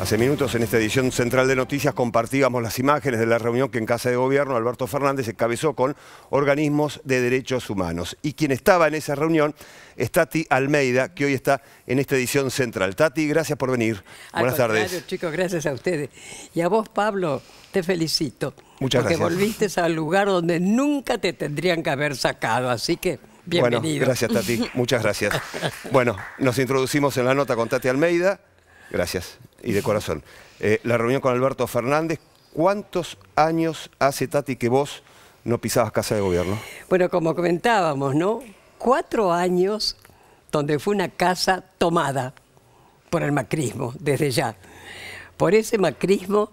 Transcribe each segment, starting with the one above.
Hace minutos en esta edición central de noticias compartíamos las imágenes de la reunión que en Casa de Gobierno Alberto Fernández encabezó con organismos de derechos humanos. Y quien estaba en esa reunión es Tati Almeida, que hoy está en esta edición central. Tati, gracias por venir. Buenas tardes. chicos, gracias a ustedes. Y a vos, Pablo, te felicito. Muchas gracias. Porque volviste al lugar donde nunca te tendrían que haber sacado, así que... Bienvenido. Bueno, gracias Tati, muchas gracias. Bueno, nos introducimos en la nota con Tati Almeida. Gracias y de corazón. Eh, la reunión con Alberto Fernández, ¿cuántos años hace Tati que vos no pisabas casa de gobierno? Bueno, como comentábamos, ¿no? Cuatro años donde fue una casa tomada por el macrismo, desde ya. Por ese macrismo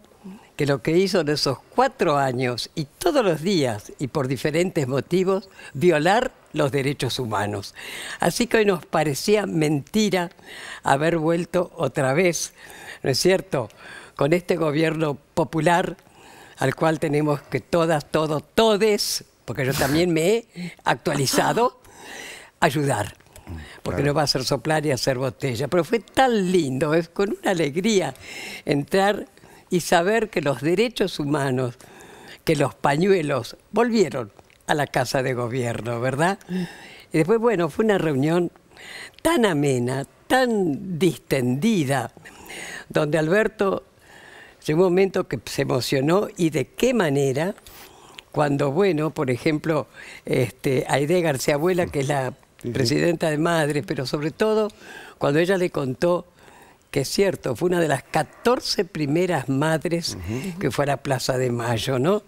que lo que hizo en esos cuatro años y todos los días y por diferentes motivos, violar los derechos humanos. Así que hoy nos parecía mentira haber vuelto otra vez ¿no es cierto? Con este gobierno popular al cual tenemos que todas, todos, todes, porque yo también me he actualizado, ayudar. Porque no va a ser soplar y hacer botella. Pero fue tan lindo, es con una alegría entrar y saber que los derechos humanos, que los pañuelos volvieron a la casa de gobierno, ¿verdad? Y después, bueno, fue una reunión tan amena, tan distendida, donde Alberto llegó un momento que se emocionó y de qué manera cuando, bueno, por ejemplo, este, Aide García Abuela, que es la presidenta de Madres, pero sobre todo cuando ella le contó que es cierto, fue una de las 14 primeras madres que fue a la Plaza de Mayo, ¿no?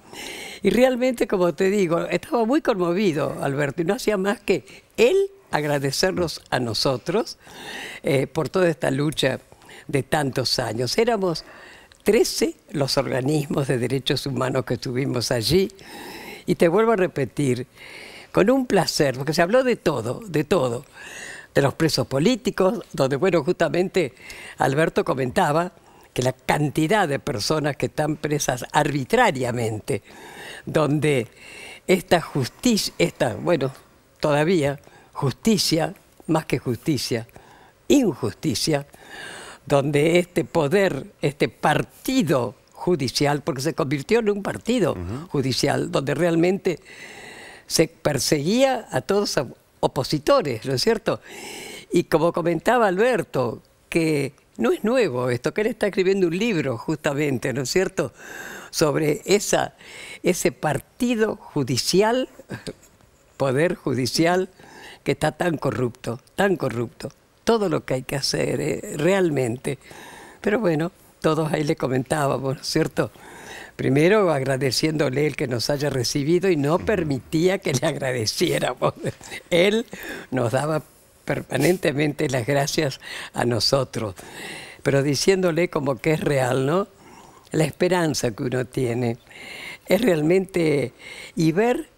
Y realmente, como te digo, estaba muy conmovido Alberto y no hacía más que él agradecernos a nosotros eh, por toda esta lucha de tantos años. Éramos 13 los organismos de derechos humanos que estuvimos allí. Y te vuelvo a repetir, con un placer, porque se habló de todo, de todo, de los presos políticos, donde, bueno, justamente Alberto comentaba que la cantidad de personas que están presas arbitrariamente, donde esta justicia, esta, bueno, todavía justicia, más que justicia, injusticia, donde este poder, este partido judicial, porque se convirtió en un partido judicial, donde realmente se perseguía a todos los opositores, ¿no es cierto? Y como comentaba Alberto, que no es nuevo esto, que él está escribiendo un libro justamente, ¿no es cierto?, sobre esa, ese partido judicial, poder judicial, que está tan corrupto, tan corrupto todo lo que hay que hacer eh, realmente. Pero bueno, todos ahí le comentábamos, cierto? Primero agradeciéndole el que nos haya recibido y no permitía que le agradeciéramos. Él nos daba permanentemente las gracias a nosotros, pero diciéndole como que es real, ¿no? La esperanza que uno tiene. Es realmente, y ver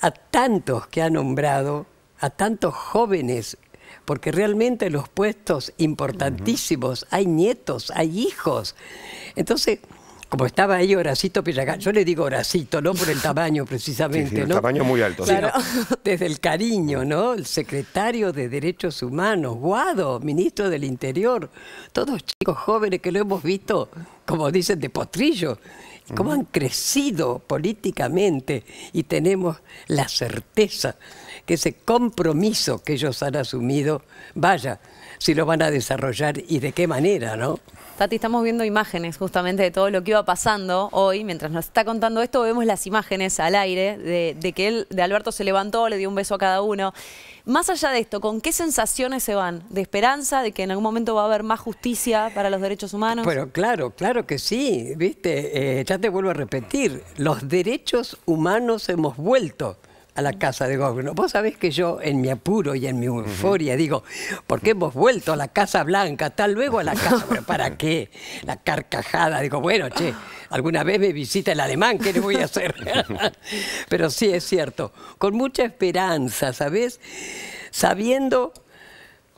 a tantos que ha nombrado, a tantos jóvenes porque realmente los puestos importantísimos, hay nietos, hay hijos. Entonces, como estaba ahí Horacito Pillagán, yo le digo Horacito, no por el tamaño precisamente, sí, el tamaño muy alto. Claro. Desde el cariño, ¿no? El secretario de Derechos Humanos, Guado, ministro del Interior, todos chicos jóvenes que lo hemos visto, como dicen, de potrillo, cómo han crecido políticamente y tenemos la certeza que ese compromiso que ellos han asumido, vaya, si lo van a desarrollar y de qué manera, ¿no? Tati, estamos viendo imágenes justamente de todo lo que iba pasando hoy. Mientras nos está contando esto, vemos las imágenes al aire de, que él, de Alberto se levantó, le dio un beso a cada uno. Más allá de esto, ¿con qué sensaciones se van? ¿De esperanza de que en algún momento va a haber más justicia para los derechos humanos? Pero claro, claro que sí, viste, eh, ya te vuelvo a repetir, los derechos humanos hemos vuelto a la casa de gobierno. Vos sabés que yo en mi apuro y en mi euforia digo, ¿por qué hemos vuelto a la Casa Blanca, tal luego a la casa, ¿para qué? La carcajada, digo, bueno, che, alguna vez me visita el alemán, ¿qué le voy a hacer? pero sí es cierto, con mucha esperanza, ¿sabés? Sabiendo,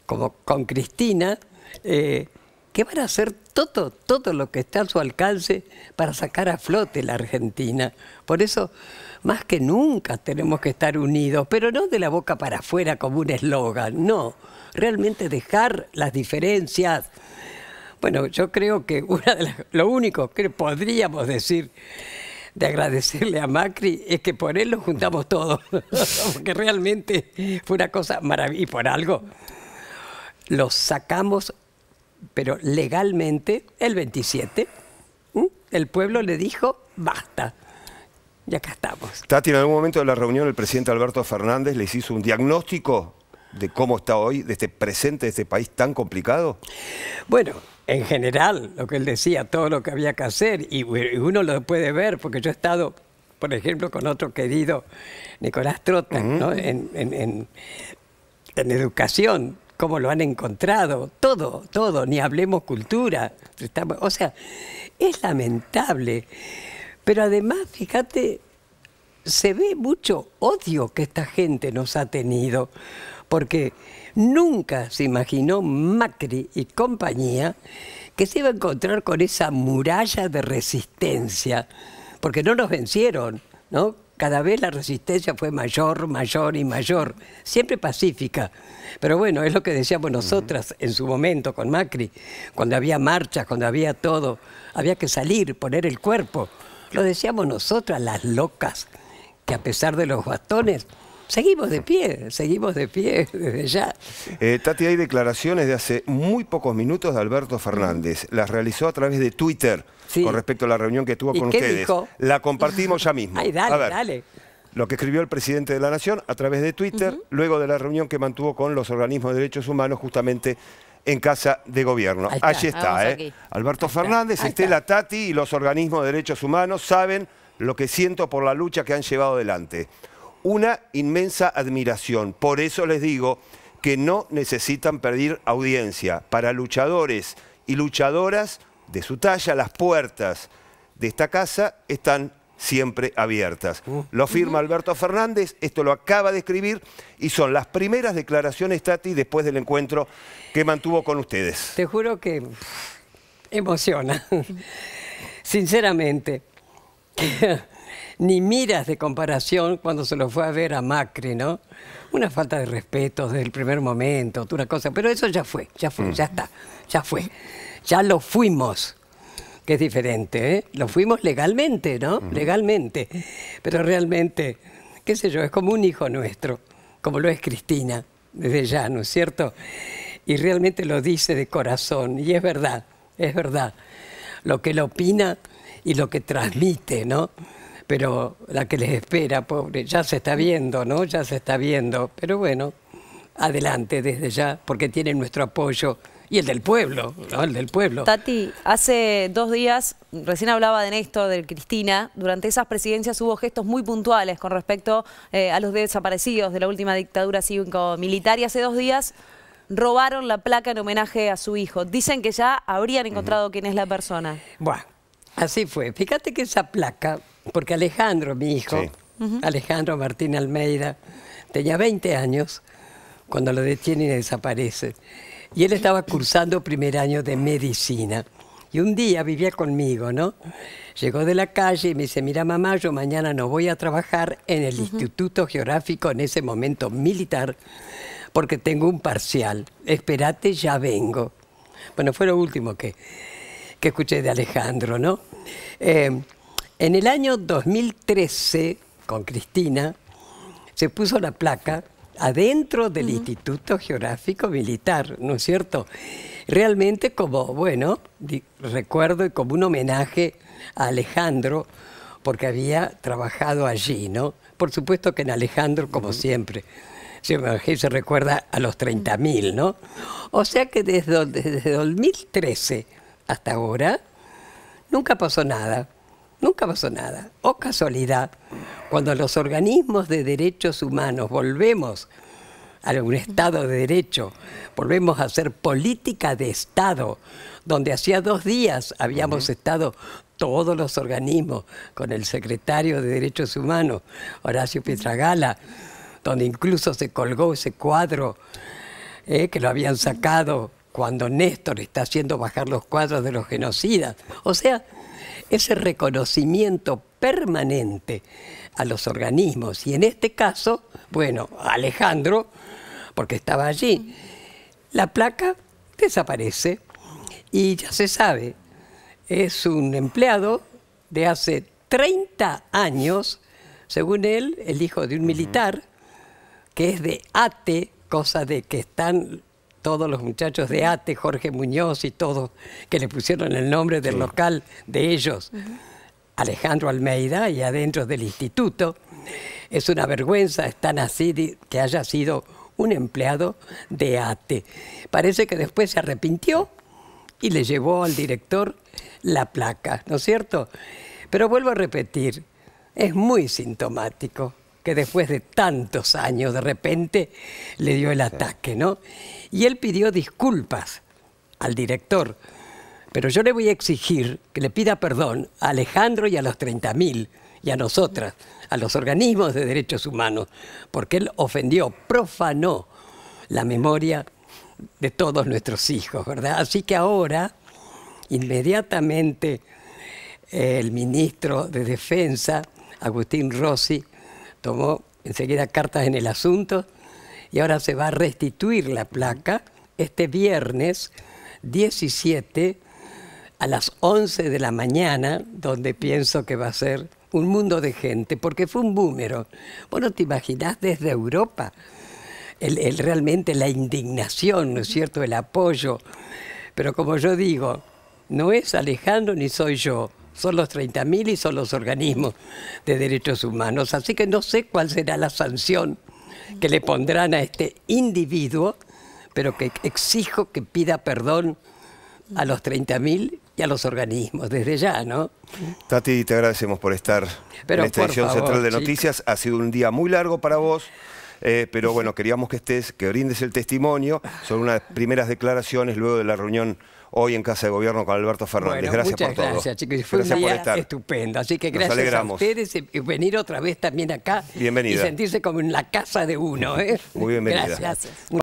como con Cristina, eh, que van a hacer todo, todo lo que está a su alcance para sacar a flote la Argentina. Por eso más que nunca tenemos que estar unidos, pero no de la boca para afuera como un eslogan, no, realmente dejar las diferencias. Bueno, yo creo que lo único que podríamos decir de agradecerle a Macri es que por él lo juntamos todos, porque realmente fue una cosa maravillosa y por algo lo sacamos, pero legalmente, el 27. El pueblo le dijo, basta y acá estamos. Tati, en algún momento de la reunión el presidente Alberto Fernández les hizo un diagnóstico de cómo está hoy, de este presente, de este país tan complicado? Bueno, en general, lo que él decía, todo lo que había que hacer, y uno lo puede ver, porque yo he estado, por ejemplo, con otro querido, Nicolás Trota, en, educación, cómo lo han encontrado, todo, todo, ni hablemos cultura. o sea, es lamentable pero además, fíjate, se ve mucho odio que esta gente nos ha tenido, porque nunca se imaginó Macri y compañía que se iba a encontrar con esa muralla de resistencia, porque no nos vencieron, ¿no? Cada vez la resistencia fue mayor, mayor y mayor, siempre pacífica. Pero bueno, es lo que decíamos nosotras en su momento con Macri, cuando había marchas, cuando había todo, había que salir, poner el cuerpo. Lo decíamos nosotras, las locas, que a pesar de los bastones, seguimos de pie, seguimos de pie desde ya. Eh, Tati, hay declaraciones de hace muy pocos minutos de Alberto mm. Fernández. Las realizó a través de Twitter con respecto a la reunión que tuvo con ustedes. La compartimos ya mismo. dale. Lo que escribió el presidente de la Nación a través de Twitter, luego de la reunión que mantuvo con los organismos de derechos humanos justamente en Casa de Gobierno. Allí está, ¿eh? Alberto Fernández, Estela Tati y los organismos de derechos humanos saben lo que siento por la lucha que han llevado adelante. Una inmensa admiración. Por eso les digo que no necesitan pedir audiencia. Para luchadores y luchadoras de su talla, las puertas de esta casa están siempre abiertas. Uh. Lo firma Alberto Fernández, esto lo acaba de escribir y son las primeras declaraciones, Tati, después del encuentro que mantuvo con ustedes. Te juro que emociona, sinceramente. Ni miras de comparación cuando se lo fue a ver a Macri, ¿no? Una falta de respeto desde el primer momento, una cosa, pero eso ya fue, ya fue, mm. ya está, ya fue. Ya lo fuimos que es diferente. ¿eh? Lo fuimos legalmente, ¿no? Legalmente. Pero realmente, qué sé yo, es como un hijo nuestro, como lo es Cristina, desde ya, ¿no es cierto? Y realmente lo dice de corazón, y es verdad, es verdad. Lo que él opina y lo que transmite, ¿no? Pero la que les espera, pobre, ya se está viendo, ¿no? Ya se está viendo. Pero bueno, adelante desde ya, porque tienen nuestro apoyo y el del pueblo, el del pueblo. Tati, hace dos días, recién hablaba de Néstor, de Cristina, durante esas presidencias hubo gestos muy puntuales con respecto eh, a los desaparecidos de la última dictadura cívico-militar y hace dos días robaron la placa en homenaje a su hijo. Dicen que ya habrían encontrado quién es la persona. Bueno, así fue. Fíjate que esa placa, porque Alejandro, mi hijo, Alejandro Martín Almeida, tenía 20 años cuando lo detienen y desaparece y él estaba cursando primer año de medicina. Y un día vivía conmigo, ¿no? Llegó de la calle y me dice, mira mamá, yo mañana no voy a trabajar en el Instituto Geográfico, en ese momento militar, porque tengo un parcial. Espérate, ya vengo. Bueno, fue lo último que, que escuché de Alejandro, ¿no? Em, en el año 2013, con Cristina, se puso la placa adentro del Instituto Geográfico Militar, ¿no es cierto? Realmente como, bueno, recuerdo y como un homenaje a Alejandro, porque había trabajado allí, ¿no? Por supuesto que en Alejandro, como siempre, se, recuerda a los 30.000, ¿no? O sea que desde, desde 2013 hasta ahora, nunca pasó nada, nunca pasó nada. O casualidad, cuando los organismos de derechos humanos volvemos a un Estado de Derecho, volvemos a hacer política de Estado, donde hacía dos días habíamos estado todos los organismos con el secretario de Derechos Humanos, Horacio Pietragala, donde incluso se colgó ese cuadro eh, que lo habían sacado cuando Néstor está haciendo bajar los cuadros de los genocidas. O sea, ese reconocimiento permanente a los organismos. Y en este caso, bueno, Alejandro, porque estaba allí, la placa desaparece y ya se sabe, es un empleado de hace 30 años, según él, el hijo de un militar, que es de ATE, cosa de que están todos los muchachos de ATE, Jorge Muñoz y todos, que le pusieron el nombre del local de ellos. Alejandro Almeida y adentro del instituto. Es una vergüenza estar así que haya sido un empleado de ATE. Parece que después se arrepintió y le llevó al director la placa, ¿no es cierto? Pero vuelvo a repetir, es muy sintomático que después de tantos años de repente le dio el ataque, ¿no? Y él pidió disculpas al director. Pero yo le voy a exigir que le pida perdón a Alejandro y a los 30.000 y a nosotras, a los organismos de derechos humanos, porque él ofendió, profanó la memoria de todos nuestros hijos, ¿verdad? Así que ahora, inmediatamente, el ministro de Defensa, Agustín Rossi, tomó enseguida cartas en el asunto y ahora se va a restituir la placa este viernes 17 a las 11 de la mañana, donde pienso que va a ser un mundo de gente, porque fue un búmero. Bueno, te imaginas desde Europa realmente la indignación, ¿no es cierto?, el apoyo. Pero como yo digo, no es Alejandro ni soy yo, son los 30.000 y son los organismos de derechos humanos. Así que no sé cuál será la sanción que le pondrán a este individuo, pero que exijo que pida perdón a los 30.000 a los organismos desde ya, ¿no? Tati, te agradecemos por estar en esta edición central de Noticias. Ha sido un día muy largo para vos. Eh, pero bueno, queríamos que estés, que brindes el testimonio. Son unas primeras declaraciones luego de la reunión hoy en Casa de Gobierno con Alberto Fernández. gracias por todo. Fue gracias, un día por estar. estupendo. Así que gracias a ustedes y eh, venir otra vez también acá. Y sentirse como en la casa de uno. ¿eh? Muy bienvenida. gracias.